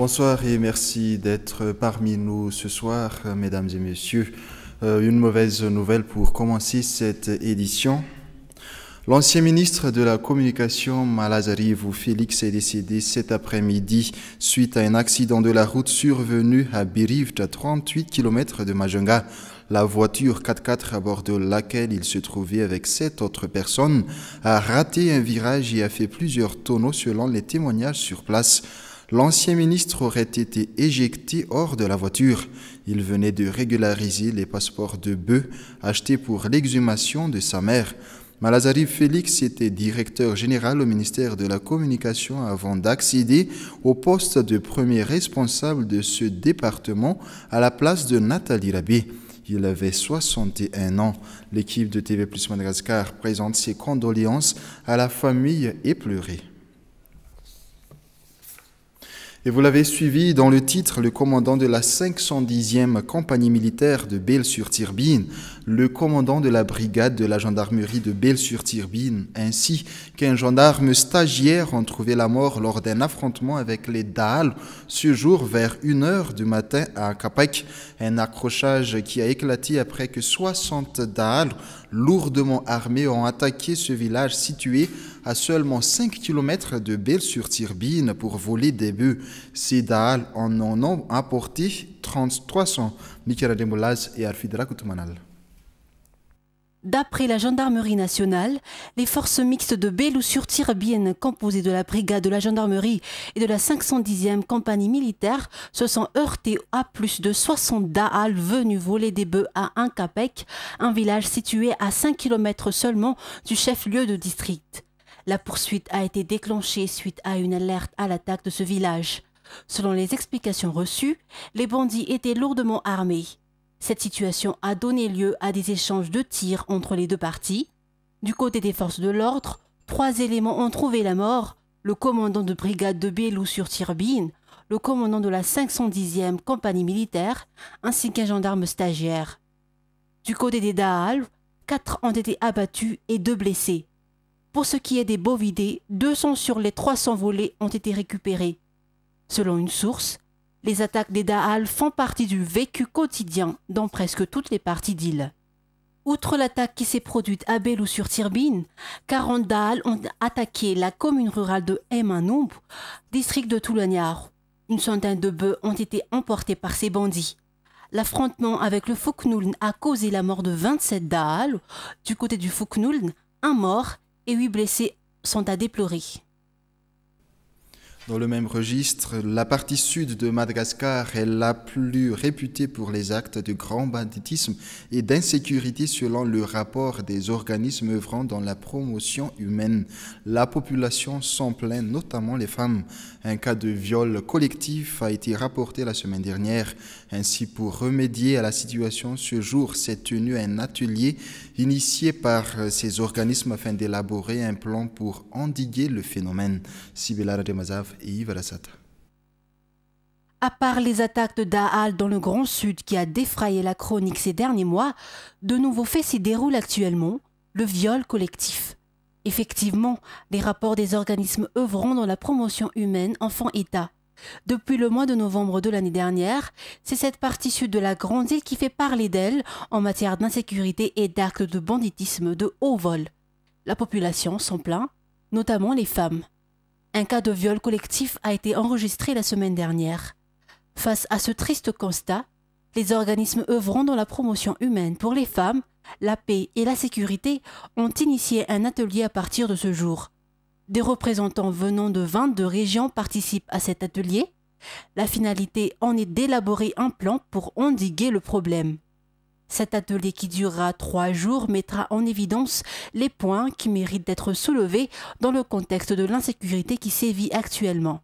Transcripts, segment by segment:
Bonsoir et merci d'être parmi nous ce soir, mesdames et messieurs. Euh, une mauvaise nouvelle pour commencer cette édition. L'ancien ministre de la Communication, Malazariv Félix, est décédé cet après-midi suite à un accident de la route survenu à Biriv, à 38 km de Majunga. La voiture 4x4 à bord de laquelle il se trouvait avec sept autres personnes a raté un virage et a fait plusieurs tonneaux selon les témoignages sur place l'ancien ministre aurait été éjecté hors de la voiture. Il venait de régulariser les passeports de bœufs achetés pour l'exhumation de sa mère. Malazari Félix était directeur général au ministère de la Communication avant d'accéder au poste de premier responsable de ce département à la place de Nathalie Rabé. Il avait 61 ans. L'équipe de TV Plus Madagascar présente ses condoléances à la famille éplorée. Et vous l'avez suivi dans le titre, le commandant de la 510e compagnie militaire de Belle-sur-Tirbine, le commandant de la brigade de la gendarmerie de Belle-sur-Tirbine, ainsi qu'un gendarme stagiaire ont trouvé la mort lors d'un affrontement avec les Dahal ce jour vers 1h du matin à Capac. Un accrochage qui a éclaté après que 60 Daal lourdement armés ont attaqué ce village situé à seulement 5 km de Belle-sur-Tirbine pour voler des bœufs. Ces en ont apporté 3300 Demolaz et Alfidra D'après la gendarmerie nationale, les forces mixtes de Bellou-sur-Tirbienne, composées de la brigade de la gendarmerie et de la 510e compagnie militaire, se sont heurtées à plus de 60 Dahal venus voler des bœufs à Incapec, un village situé à 5 km seulement du chef-lieu de district. La poursuite a été déclenchée suite à une alerte à l'attaque de ce village. Selon les explications reçues, les bandits étaient lourdement armés. Cette situation a donné lieu à des échanges de tirs entre les deux parties. Du côté des forces de l'ordre, trois éléments ont trouvé la mort, le commandant de brigade de Bélou sur Tirbine, le commandant de la 510e compagnie militaire, ainsi qu'un gendarme stagiaire. Du côté des Dahal, quatre ont été abattus et deux blessés. Pour ce qui est des bovidés, 200 sur les 300 volés ont été récupérés. Selon une source, les attaques des Da'al font partie du vécu quotidien dans presque toutes les parties d'île. Outre l'attaque qui s'est produite à Belou sur Tirbine, 40 Da'al ont attaqué la commune rurale de Emanoumb, district de Toulagnard. Une centaine de bœufs ont été emportés par ces bandits. L'affrontement avec le Fouknouln a causé la mort de 27 Da'al. Du côté du Fouknouln, un mort et huit blessés sont à déplorer. Dans le même registre, la partie sud de Madagascar est la plus réputée pour les actes de grand banditisme et d'insécurité selon le rapport des organismes œuvrant dans la promotion humaine. La population s'en plaint, notamment les femmes. Un cas de viol collectif a été rapporté la semaine dernière. Ainsi, pour remédier à la situation, ce jour s'est tenu un atelier initié par ces organismes afin d'élaborer un plan pour endiguer le phénomène. Sibylla Rademazav yves À part les attaques de Daal dans le Grand Sud qui a défrayé la chronique ces derniers mois, de nouveaux faits s'y déroulent actuellement, le viol collectif. Effectivement, les rapports des organismes œuvrant dans la promotion humaine enfant-État. Depuis le mois de novembre de l'année dernière, c'est cette partie sud de la Grande Île qui fait parler d'elle en matière d'insécurité et d'actes de banditisme de haut vol. La population s'en plaint, notamment les femmes. Un cas de viol collectif a été enregistré la semaine dernière. Face à ce triste constat, les organismes œuvrant dans la promotion humaine pour les femmes, la paix et la sécurité ont initié un atelier à partir de ce jour. Des représentants venant de 22 régions participent à cet atelier. La finalité en est d'élaborer un plan pour endiguer le problème. Cet atelier qui durera trois jours mettra en évidence les points qui méritent d'être soulevés dans le contexte de l'insécurité qui sévit actuellement.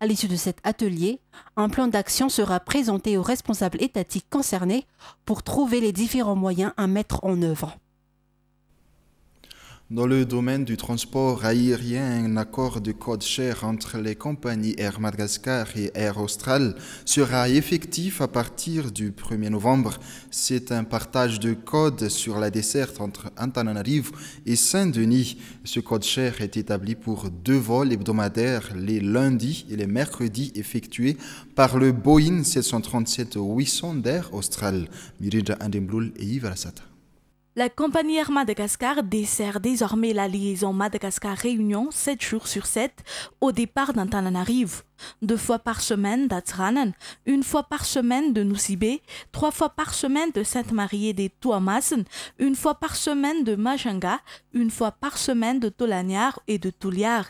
À l'issue de cet atelier, un plan d'action sera présenté aux responsables étatiques concernés pour trouver les différents moyens à mettre en œuvre. Dans le domaine du transport aérien, un accord de code share entre les compagnies Air Madagascar et Air Austral sera effectif à partir du 1er novembre. C'est un partage de code sur la desserte entre Antananarivo et Saint-Denis. Ce code share est établi pour deux vols hebdomadaires les lundis et les mercredis effectués par le Boeing 737-800 d'Air Austral. Mirida Andembloul et Yves la compagnie Air Madagascar dessert désormais la liaison Madagascar-Réunion 7 jours sur 7 au départ d'Antananarive. Deux fois par semaine d'Atsranan, une fois par semaine de Nusibé, trois fois par semaine de Sainte-Marie et des Tuamasen, une fois par semaine de Majanga, une fois par semaine de Tolaniar et de Touliar.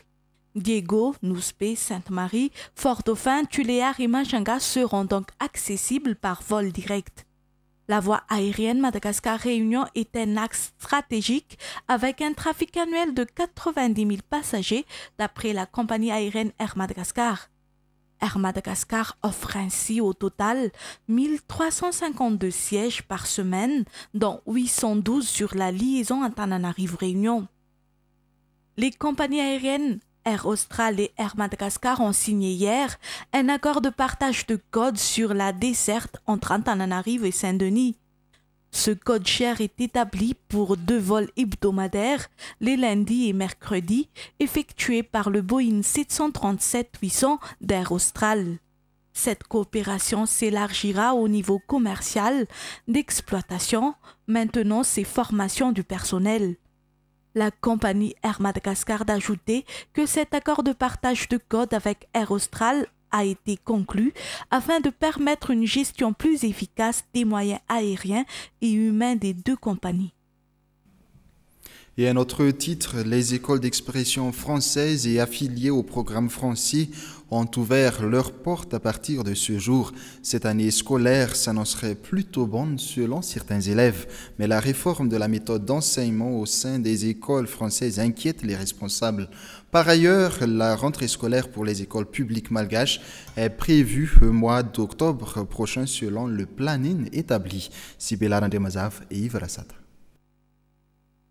Diego, Nouspe, Sainte-Marie, Fort-Dauphin, Tuléar et Majanga seront donc accessibles par vol direct. La voie aérienne Madagascar-Réunion est un axe stratégique avec un trafic annuel de 90 000 passagers d'après la compagnie aérienne Air Madagascar. Air Madagascar offre ainsi au total 1352 sièges par semaine, dont 812 sur la liaison antananarive réunion Les compagnies aériennes Air Austral et Air Madagascar ont signé hier un accord de partage de codes sur la desserte entre Antananarive et Saint-Denis. Ce code cher est établi pour deux vols hebdomadaires, les lundis et mercredis, effectués par le Boeing 737-800 d'Air Austral. Cette coopération s'élargira au niveau commercial, d'exploitation, maintenant et formation du personnel. La compagnie Air Madagascar d'ajouter que cet accord de partage de codes avec Air Austral a été conclu afin de permettre une gestion plus efficace des moyens aériens et humains des deux compagnies. Et à notre titre, les écoles d'expression française et affiliées au programme français ont ouvert leurs portes à partir de ce jour. Cette année scolaire s'annoncerait plutôt bonne selon certains élèves, mais la réforme de la méthode d'enseignement au sein des écoles françaises inquiète les responsables. Par ailleurs, la rentrée scolaire pour les écoles publiques malgaches est prévue au mois d'octobre prochain selon le planning établi. Sibela et Yves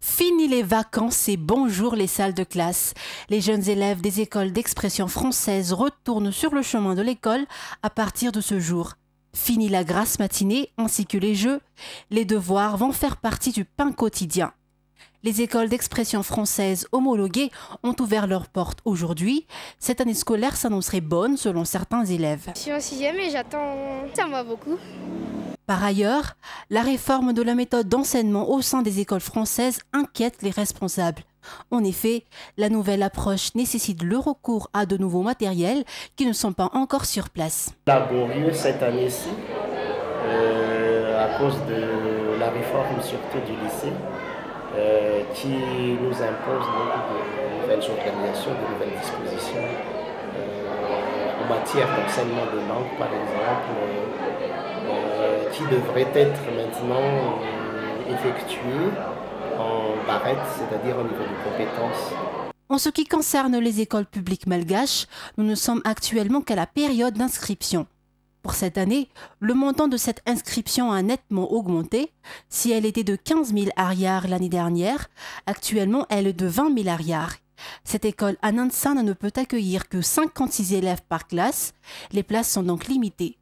Fini les vacances et bonjour les salles de classe. Les jeunes élèves des écoles d'expression française retournent sur le chemin de l'école à partir de ce jour. Fini la grasse matinée ainsi que les jeux. Les devoirs vont faire partie du pain quotidien. Les écoles d'expression française homologuées ont ouvert leurs portes aujourd'hui. Cette année scolaire s'annoncerait bonne selon certains élèves. Je suis en sixième et j'attends. Ça beaucoup. Par ailleurs, la réforme de la méthode d'enseignement au sein des écoles françaises inquiète les responsables. En effet, la nouvelle approche nécessite le recours à de nouveaux matériels qui ne sont pas encore sur place. Laborieux cette année-ci, euh, à cause de la réforme surtout du lycée, euh, qui nous impose de nouvelles organisations, de nouvelles dispositions euh, en matière d'enseignement de langue, par exemple qui devrait être maintenant euh, effectué en barrette, c'est-à-dire au niveau des compétences. En ce qui concerne les écoles publiques malgaches, nous ne sommes actuellement qu'à la période d'inscription. Pour cette année, le montant de cette inscription a nettement augmenté. Si elle était de 15 000 arrières l'année dernière, actuellement elle est de 20 000 arrières. Cette école à ne peut accueillir que 56 élèves par classe. Les places sont donc limitées.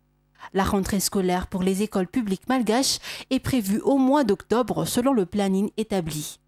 La rentrée scolaire pour les écoles publiques malgaches est prévue au mois d'octobre selon le planning établi.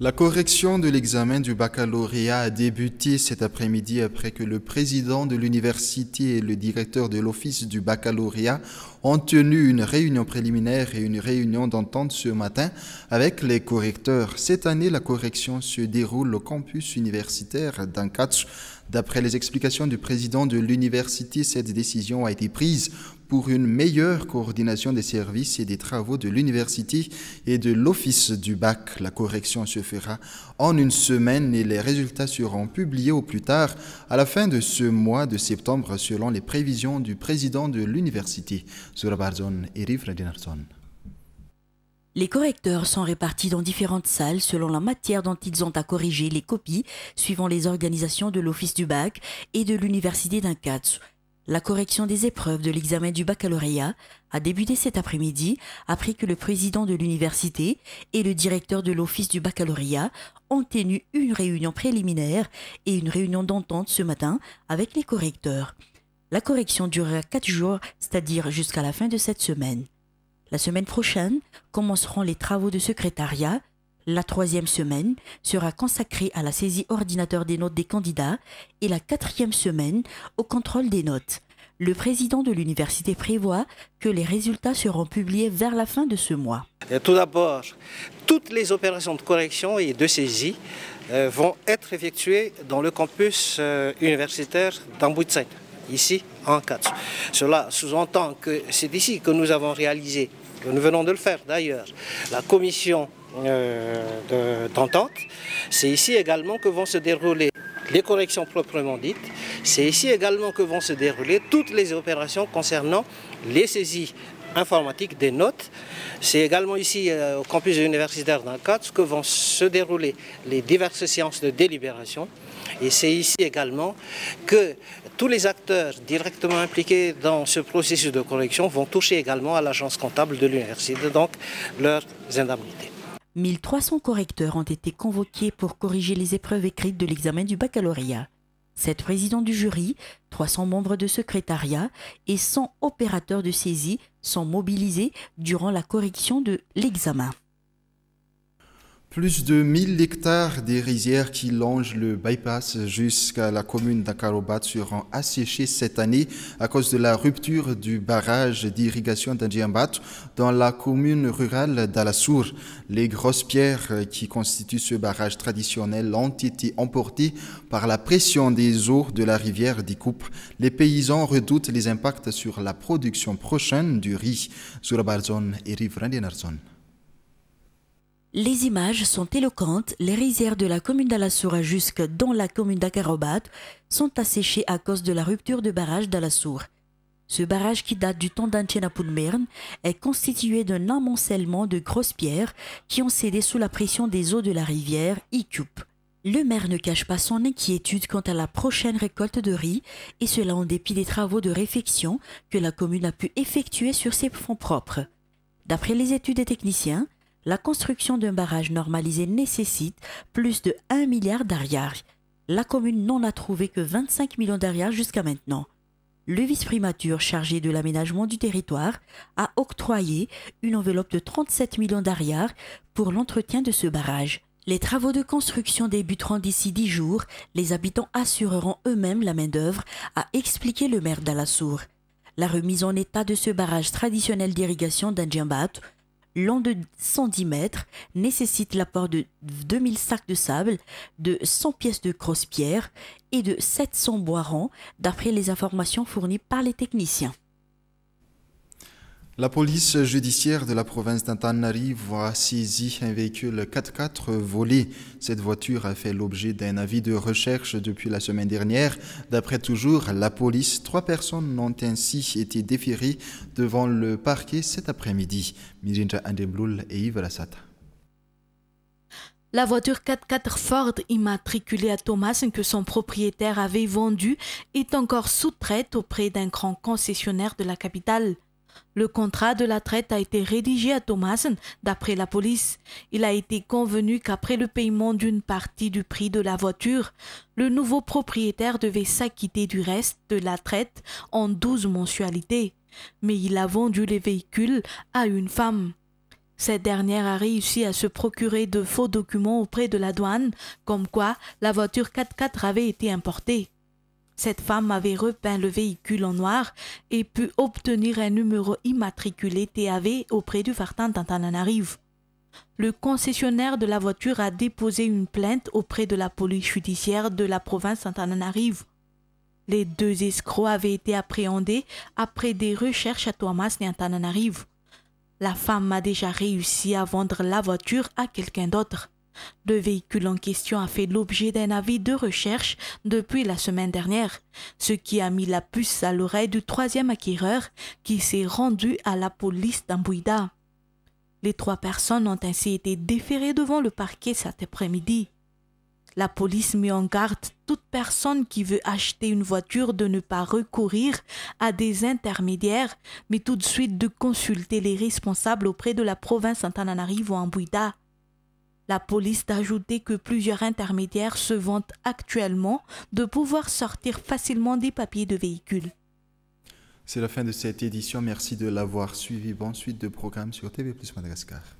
La correction de l'examen du baccalauréat a débuté cet après-midi après que le président de l'université et le directeur de l'office du baccalauréat ont tenu une réunion préliminaire et une réunion d'entente ce matin avec les correcteurs. Cette année, la correction se déroule au campus universitaire d'Ankatch D'après les explications du président de l'université, cette décision a été prise pour une meilleure coordination des services et des travaux de l'université et de l'office du bac. La correction se fera en une semaine et les résultats seront publiés au plus tard à la fin de ce mois de septembre selon les prévisions du président de l'université, Surabarzon Erif les correcteurs sont répartis dans différentes salles selon la matière dont ils ont à corriger les copies, suivant les organisations de l'Office du bac et de l'Université d'Inkatsu. La correction des épreuves de l'examen du baccalauréat a débuté cet après-midi après que le président de l'université et le directeur de l'Office du baccalauréat ont tenu une réunion préliminaire et une réunion d'entente ce matin avec les correcteurs. La correction durera 4 jours, c'est-à-dire jusqu'à la fin de cette semaine. La semaine prochaine commenceront les travaux de secrétariat. La troisième semaine sera consacrée à la saisie ordinateur des notes des candidats et la quatrième semaine au contrôle des notes. Le président de l'université prévoit que les résultats seront publiés vers la fin de ce mois. Euh, tout d'abord, toutes les opérations de correction et de saisie euh, vont être effectuées dans le campus euh, universitaire d'Amboutsen, ici en 4. Cela sous-entend que c'est ici que nous avons réalisé nous venons de le faire d'ailleurs. La commission euh, d'entente, c'est ici également que vont se dérouler les corrections proprement dites. C'est ici également que vont se dérouler toutes les opérations concernant les saisies informatiques des notes. C'est également ici euh, au campus universitaire cadre que vont se dérouler les diverses séances de délibération. Et c'est ici également que tous les acteurs directement impliqués dans ce processus de correction vont toucher également à l'agence comptable de l'université, donc leurs indemnités. 1300 correcteurs ont été convoqués pour corriger les épreuves écrites de l'examen du baccalauréat. 7 présidents du jury, 300 membres de secrétariat et 100 opérateurs de saisie sont mobilisés durant la correction de l'examen. Plus de 1000 hectares des rizières qui longent le bypass jusqu'à la commune d'Akarobat seront asséchés cette année à cause de la rupture du barrage d'irrigation d'Andjambat dans la commune rurale d'Alassour. Les grosses pierres qui constituent ce barrage traditionnel ont été emportées par la pression des eaux de la rivière d'Ikoup. Les paysans redoutent les impacts sur la production prochaine du riz. sur la barzone et Rivrandenarzon. Les images sont éloquentes, les rizières de la commune d'Alassoura jusque dans la commune d'Akarobat sont asséchées à cause de la rupture de barrage d'Alassour. Ce barrage qui date du temps d'Antienapoudmern est constitué d'un amoncellement de grosses pierres qui ont cédé sous la pression des eaux de la rivière Icup. Le maire ne cache pas son inquiétude quant à la prochaine récolte de riz, et cela en dépit des travaux de réfection que la commune a pu effectuer sur ses fonds propres. D'après les études des techniciens, la construction d'un barrage normalisé nécessite plus de 1 milliard d'arrières. La commune n'en a trouvé que 25 millions d'arrières jusqu'à maintenant. Le vice-primature chargé de l'aménagement du territoire a octroyé une enveloppe de 37 millions d'arrières pour l'entretien de ce barrage. Les travaux de construction débuteront d'ici dix jours. Les habitants assureront eux-mêmes la main-d'œuvre, a expliqué le maire d'Alassour. La remise en état de ce barrage traditionnel d'irrigation d'Anjambat L'an de 110 mètres, nécessite l'apport de 2000 sacs de sable, de 100 pièces de crosse-pierre et de 700 boirons, d'après les informations fournies par les techniciens. La police judiciaire de la province d'Antananarivo a saisi un véhicule 4x4 volé. Cette voiture a fait l'objet d'un avis de recherche depuis la semaine dernière. D'après toujours la police, trois personnes ont ainsi été déférées devant le parquet cet après-midi. Mirinja Andebloul et Yves La voiture 4x4 Ford immatriculée à Thomas que son propriétaire avait vendue est encore sous traite auprès d'un grand concessionnaire de la capitale. Le contrat de la traite a été rédigé à Thomas, d'après la police. Il a été convenu qu'après le paiement d'une partie du prix de la voiture, le nouveau propriétaire devait s'acquitter du reste de la traite en douze mensualités. Mais il a vendu les véhicules à une femme. Cette dernière a réussi à se procurer de faux documents auprès de la douane, comme quoi la voiture 4x4 avait été importée. Cette femme avait repeint le véhicule en noir et pu obtenir un numéro immatriculé TAV auprès du Fartan d'Antananarive. Le concessionnaire de la voiture a déposé une plainte auprès de la police judiciaire de la province d'Antananarive. Les deux escrocs avaient été appréhendés après des recherches à Thomas et Antananarive. La femme a déjà réussi à vendre la voiture à quelqu'un d'autre. Le véhicule en question a fait l'objet d'un avis de recherche depuis la semaine dernière, ce qui a mis la puce à l'oreille du troisième acquéreur qui s'est rendu à la police d'Ambouida. Les trois personnes ont ainsi été déférées devant le parquet cet après-midi. La police met en garde toute personne qui veut acheter une voiture de ne pas recourir à des intermédiaires, mais tout de suite de consulter les responsables auprès de la province Antananarivo la police d'ajouter que plusieurs intermédiaires se vantent actuellement de pouvoir sortir facilement des papiers de véhicules. C'est la fin de cette édition. Merci de l'avoir suivi. Bonne suite de programme sur TV Madagascar.